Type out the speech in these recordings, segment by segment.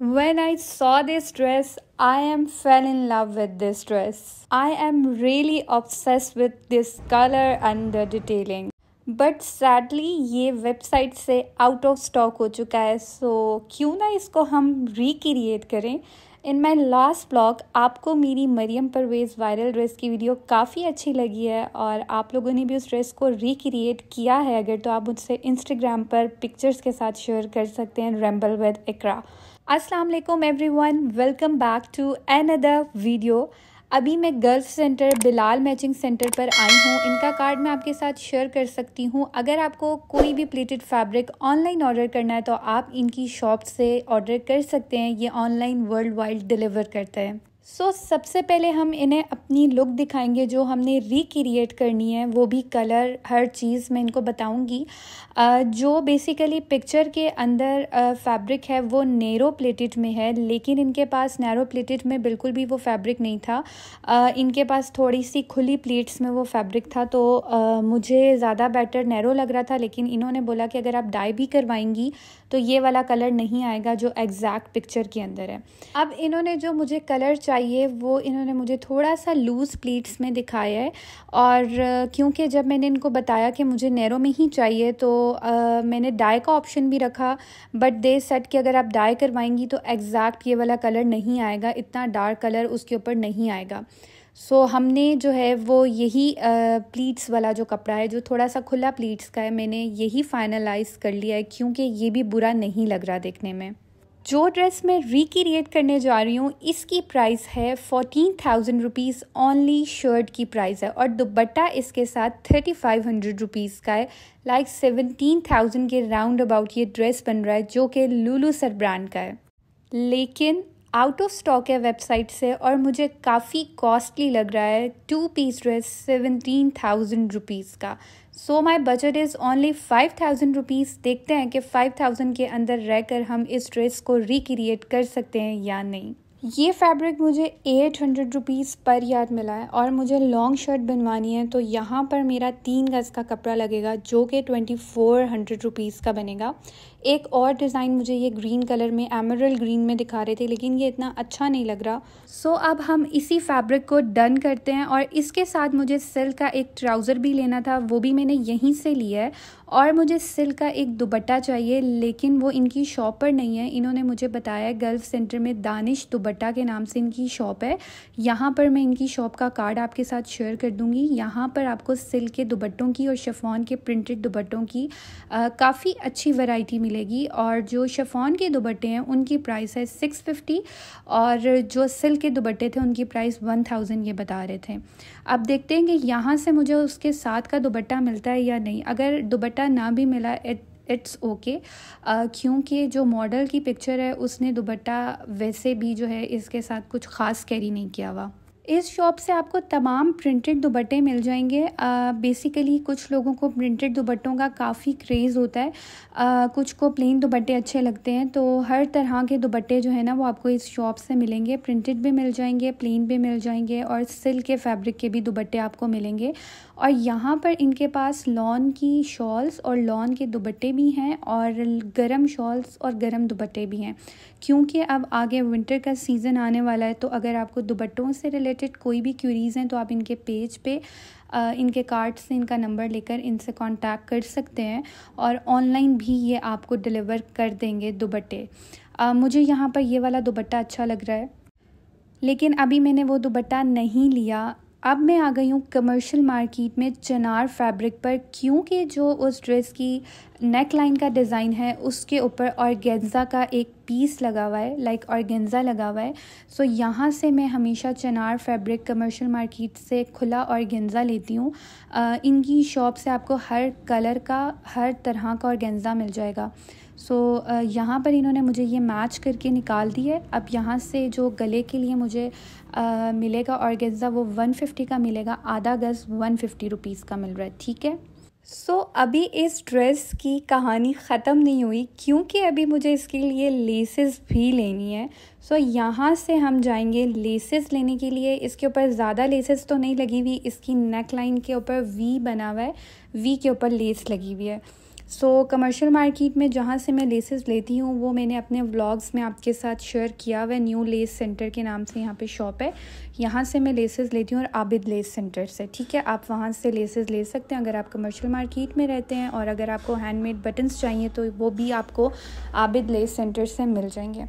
When I saw this dress, I am fell in love with this dress. I am really obsessed with this color and the detailing. But sadly, ये website से out of stock हो चुका है so, क्यों ना इसको हम recreate करें इन माई लास्ट ब्लॉग आपको मेरी मरियम परवेज़ वायरल ड्रेस की वीडियो काफ़ी अच्छी लगी है और आप लोगों ने भी उस ड्रेस को रिक्रिएट किया है अगर तो आप मुझसे इंस्टाग्राम पर पिक्चर्स के साथ शेयर कर सकते हैं ramble with Iqra Aslam everyone welcome back to another video अभी मैं girls centre Bilal matching centre पर आई हूँ इनका कार्ड मैं आपके साथ शेयर कर सकती हूँ अगर आपको कोई भी प्लेटेड फैब्रिक ऑनलाइन ऑर्डर करना है तो आप इनकी शॉप से ऑर्डर कर सकते हैं ये ऑनलाइन वर्ल्ड वाइड डिलीवर करते हैं सो so, सबसे पहले हम इन्हें अपनी लुक दिखाएंगे जो हमने रिक्रिएट करनी है वो भी कलर हर चीज़ मैं इनको बताऊंगी जो बेसिकली पिक्चर के अंदर फैब्रिक है वो नैरो प्लेटेड में है लेकिन इनके पास नैरो प्लेटेड में बिल्कुल भी वो फैब्रिक नहीं था इनके पास थोड़ी सी खुली प्लेट्स में वो फैब्रिक था तो मुझे ज़्यादा बेटर नैरो लग रहा था लेकिन इन्होंने बोला कि अगर आप डाई भी करवाएंगी तो ये वाला कलर नहीं आएगा जो एग्जैक्ट पिक्चर के अंदर है अब इन्होंने जो मुझे कलर चाहिए चाहिए वो इन्होंने मुझे थोड़ा सा लूज़ प्लीट्स में दिखाया है और क्योंकि जब मैंने इनको बताया कि मुझे नैरो में ही चाहिए तो आ, मैंने डाई का ऑप्शन भी रखा बट दे सेट कि अगर आप डाई करवाएंगी तो एग्जैक्ट ये वाला कलर नहीं आएगा इतना डार्क कलर उसके ऊपर नहीं आएगा सो so, हमने जो है वो यही प्लीट्स वाला जो कपड़ा है जो थोड़ा सा खुला प्लीट्स का है मैंने यही फाइनलाइज़ कर लिया है क्योंकि ये भी बुरा नहीं लग रहा देखने में जो ड्रेस मैं रिक्रिएट करने जा रही हूँ इसकी प्राइस है fourteen thousand rupees only shirt की प्राइस है और दुपट्टा इसके साथ थर्टी फाइव हंड्रेड रुपीज़ का है लाइक सेवनटीन थाउजेंड के राउंड अबाउट ये ड्रेस बन रहा है जो कि लूलू सर ब्रांड का है लेकिन आउट ऑफ स्टॉक है वेबसाइट से और मुझे काफ़ी कॉस्टली लग रहा है two piece dress seventeen thousand rupees का so my budget is only five thousand rupees देखते हैं कि फाइव थाउजेंड के अंदर रहकर हम इस ड्रेस को रिक्रिएट कर सकते हैं या नहीं ये फैब्रिक मुझे एट हंड्रेड रुपीज़ पर याद मिला है और मुझे लॉन्ग शर्ट बनवानी है तो यहाँ पर मेरा तीन गज़ का कपड़ा लगेगा जो कि ट्वेंटी फोर हंड्रेड रुपीज़ का बनेगा एक और डिज़ाइन मुझे ये ग्रीन कलर में एमरल ग्रीन में दिखा रहे थे लेकिन ये इतना अच्छा नहीं लग रहा सो so, अब हम इसी फैब्रिक को डन करते हैं और इसके साथ मुझे सिल्क का एक ट्राउज़र भी लेना था वो भी मैंने यहीं से लिया है और मुझे सिल्क का एक दुबट्टा चाहिए लेकिन वो इनकी शॉप पर नहीं है इन्होंने मुझे बताया गल्फ सेंटर में दानिश दुबट्टा के नाम से इनकी शॉप है यहाँ पर मैं इनकी शॉप का कार्ड आपके साथ शेयर कर दूँगी यहाँ पर आपको सिल्क के दुबट्टों की और शफॉन के प्रिंटेड दुबट्टों की काफ़ी अच्छी वैरायटी मिलेगी और जो शेफॉन के दुबट्टे हैं उनकी प्राइस है सिक्स फिफ्टी और जो सिल्क के दुबट्टे थे उनकी प्राइस वन थाउजेंड ये बता रहे थे अब देखते हैं कि यहाँ से मुझे उसके साथ का दुबट्टा मिलता है या नहीं अगर दुबट्टा ना भी मिला इट्स ओके क्योंकि जो मॉडल की पिक्चर है उसने दुबट्टा वैसे भी जो है इसके साथ कुछ ख़ास कैरी नहीं किया हुआ इस शॉप से आपको तमाम प्रिंटेड दुबट्टे मिल जाएंगे बेसिकली कुछ लोगों को प्रिंटेड दुबट्टों का काफ़ी क्रेज़ होता है आ, कुछ को प्लेन दुबट्टे अच्छे लगते हैं तो हर तरह के दुबट्टे जो है ना वो आपको इस शॉप से मिलेंगे प्रिंटेड भी मिल जाएंगे प्लेन भी मिल जाएंगे और सिल्क के फैब्रिक के भी दुबट्टे आपको मिलेंगे और यहाँ पर इनके पास लॉन की शॉल्स और लॉन के दुबट्टे भी हैं और गर्म शॉल्स और गर्म दुपट्टे भी हैं क्योंकि अब आगे विंटर का सीज़न आने वाला है तो अगर आपको दुबट्टों से रिलेटेड रिलेटेड कोई भी क्यूरीज़ हैं तो आप इनके पेज पे इनके कार्ड से इनका नंबर लेकर इनसे कांटेक्ट कर सकते हैं और ऑनलाइन भी ये आपको डिलीवर कर देंगे दुबट्टे मुझे यहाँ पर ये वाला दुबट्टा अच्छा लग रहा है लेकिन अभी मैंने वो दुबट्टा नहीं लिया अब मैं आ गई हूँ कमर्शियल मार्केट में चनार फैब्रिक पर क्योंकि जो उस ड्रेस की नेक लाइन का डिज़ाइन है उसके ऊपर ऑर्गेन्ज़ा का एक पीस लगा हुआ है लाइक ऑर्गेन्ज़ा लगा हुआ है सो यहाँ से मैं हमेशा चनार फैब्रिक कमर्शियल मार्केट से खुला ऑर्गेन्ज़ा लेती हूँ इनकी शॉप से आपको हर कलर का हर तरह का ऑर्गेन्ज़ा मिल जाएगा सो so, uh, यहाँ पर इन्होंने मुझे ये मैच करके निकाल दी है अब यहाँ से जो गले के लिए मुझे आ, uh, मिलेगा गज़ा वो वन फिफ्टी का मिलेगा आधा गज़ वन फिफ्टी रुपीज़ का मिल रहा है ठीक है सो so, अभी इस ड्रेस की कहानी ख़त्म नहीं हुई क्योंकि अभी मुझे इसके लिए लेसेस भी लेनी है सो so, यहाँ से हम जाएंगे लेसेस लेने के लिए इसके ऊपर ज़्यादा लेसेस तो नहीं लगी हुई इसकी नेक लाइन के ऊपर वी बना हुआ है वी के ऊपर लेस लगी हुई है सो कमर्शियल मार्केट में जहाँ से मैं लेसेस लेती हूँ वो मैंने अपने व्लॉग्स में आपके साथ शेयर किया हुआ न्यू लेस सेंटर के नाम से यहाँ पे शॉप है यहाँ से मैं लेसेस लेती हूँ और आबिद लेस सेंटर से ठीक है आप वहाँ से लेसेस ले सकते हैं अगर आप कमर्शियल मार्केट में रहते हैं और अगर आपको हैंडमेड बटन्स चाहिए तो वो भी आपको आबिद लेस सेंटर से मिल जाएंगे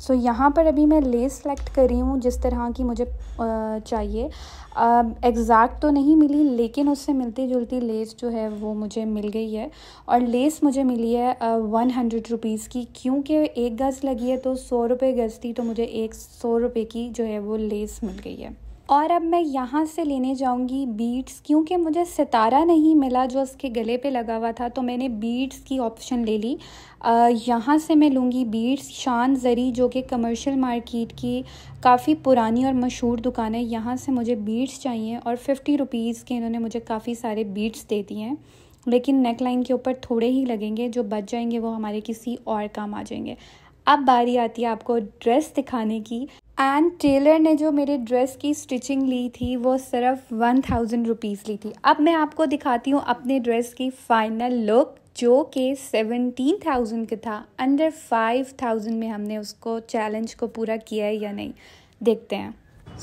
सो so, यहाँ पर अभी मैं लेस सेलेक्ट कर रही हूँ जिस तरह की मुझे चाहिए एग्जैक्ट तो नहीं मिली लेकिन उससे मिलती जुलती लेस जो है वो मुझे मिल गई है और लेस मुझे मिली है वन हंड्रेड रुपीज़ की क्योंकि एक गज़ लगी है तो सौ रुपये गज़ थी तो मुझे एक सौ रुपये की जो है वो लेस मिल गई है और अब मैं यहाँ से लेने जाऊँगी बीट्स क्योंकि मुझे सितारा नहीं मिला जो उसके गले पे लगा हुआ था तो मैंने बीट्स की ऑप्शन ले ली यहाँ से मैं लूँगी बीट्स शान ज़री जो कि कमर्शियल मार्केट की काफ़ी पुरानी और मशहूर दुकान है यहाँ से मुझे बीट्स चाहिए और फिफ्टी रुपीज़ के इन्होंने मुझे काफ़ी सारे बीट्स दे दिए हैं लेकिन नेक लाइन के ऊपर थोड़े ही लगेंगे जो बच जाएंगे वो हमारे किसी और काम आ जाएंगे अब बारी आती है आपको ड्रेस दिखाने की एंड टेलर ने जो मेरे ड्रेस की स्टिचिंग ली थी वो सिर्फ वन थाउजेंड रुपीज़ ली थी अब मैं आपको दिखाती हूँ अपने ड्रेस की फाइनल लुक जो कि सेवनटीन थाउजेंड का था अंडर फाइव थाउजेंड में हमने उसको चैलेंज को पूरा किया है या नहीं देखते हैं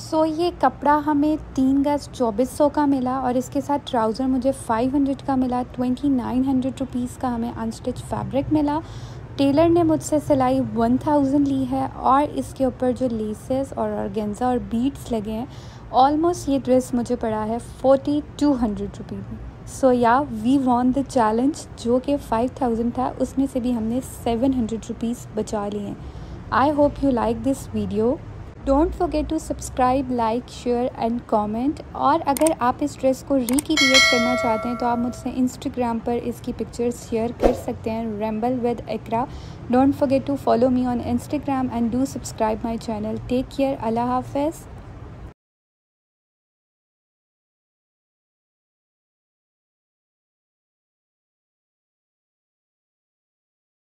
सो so, ये कपड़ा हमें तीन गज चौबीस सौ का मिला और इसके साथ ट्राउज़र मुझे फाइव हंड्रेड का मिला ट्वेंटी नाइन हंड्रेड रुपीज़ का हमें अनस्टिच फैब्रिक मिला टेलर ने मुझसे सिलाई वन थाउजेंड ली है और इसके ऊपर जो लेसेस और ऑर्गेंजा और बीट्स लगे हैं ऑलमोस्ट ये ड्रेस मुझे पड़ा है फोर्टी टू हंड्रेड रुपी में सो या वी वॉन द चैलेंज जो कि फ़ाइव थाउजेंड था उसमें से भी हमने सेवन हंड्रेड रुपीज़ बचा लिए हैं I hope you like this video don't forget to subscribe like share and comment और अगर आप इस ड्रेस को रिक्रिएट करना चाहते हैं तो आप मुझसे इंस्टाग्राम पर इसकी पिक्चर्स शेयर कर सकते हैं ramble with Iqra don't forget to follow me on Instagram and do subscribe my channel take care अल्लाह हाफ